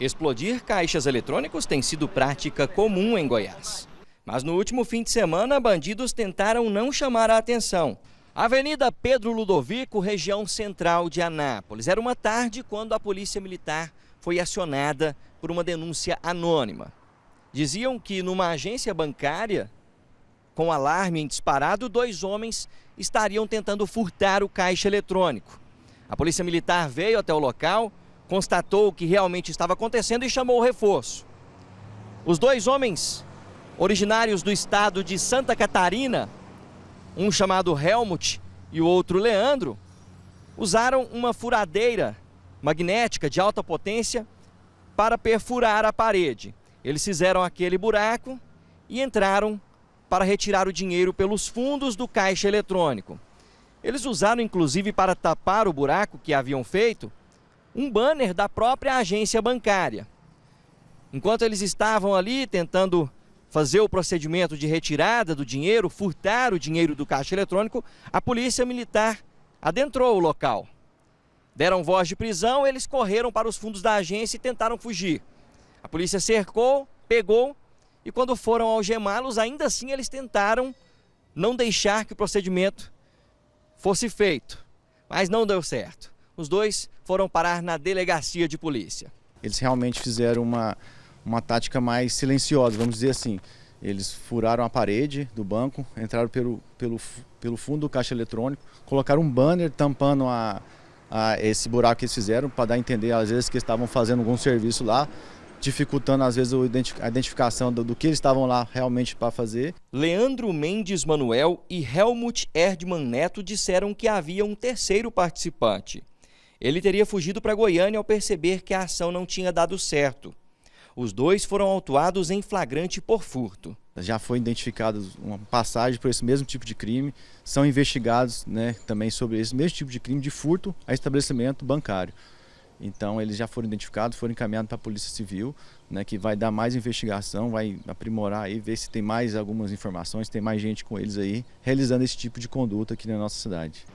Explodir caixas eletrônicos tem sido prática comum em Goiás. Mas no último fim de semana, bandidos tentaram não chamar a atenção. Avenida Pedro Ludovico, região central de Anápolis. Era uma tarde quando a polícia militar foi acionada por uma denúncia anônima. Diziam que numa agência bancária, com alarme em disparado, dois homens estariam tentando furtar o caixa eletrônico. A polícia militar veio até o local, constatou o que realmente estava acontecendo e chamou o reforço. Os dois homens, originários do estado de Santa Catarina, um chamado Helmut e o outro Leandro, usaram uma furadeira magnética de alta potência para perfurar a parede. Eles fizeram aquele buraco e entraram para retirar o dinheiro pelos fundos do caixa eletrônico. Eles usaram inclusive para tapar o buraco que haviam feito um banner da própria agência bancária. Enquanto eles estavam ali tentando fazer o procedimento de retirada do dinheiro, furtar o dinheiro do caixa eletrônico, a polícia militar adentrou o local. Deram voz de prisão, eles correram para os fundos da agência e tentaram fugir. A polícia cercou, pegou e quando foram algemá-los, ainda assim eles tentaram não deixar que o procedimento fosse feito, mas não deu certo. Os dois foram parar na delegacia de polícia. Eles realmente fizeram uma, uma tática mais silenciosa, vamos dizer assim. Eles furaram a parede do banco, entraram pelo, pelo, pelo fundo do caixa eletrônico, colocaram um banner tampando a, a esse buraco que eles fizeram, para dar a entender, às vezes, que estavam fazendo algum serviço lá, dificultando, às vezes, a identificação do, do que eles estavam lá realmente para fazer. Leandro Mendes Manuel e Helmut Erdmann Neto disseram que havia um terceiro participante. Ele teria fugido para Goiânia ao perceber que a ação não tinha dado certo. Os dois foram autuados em flagrante por furto. Já foi identificada uma passagem por esse mesmo tipo de crime. São investigados né, também sobre esse mesmo tipo de crime de furto a estabelecimento bancário. Então eles já foram identificados, foram encaminhados para a Polícia Civil, né, que vai dar mais investigação, vai aprimorar e ver se tem mais algumas informações, tem mais gente com eles aí, realizando esse tipo de conduta aqui na nossa cidade.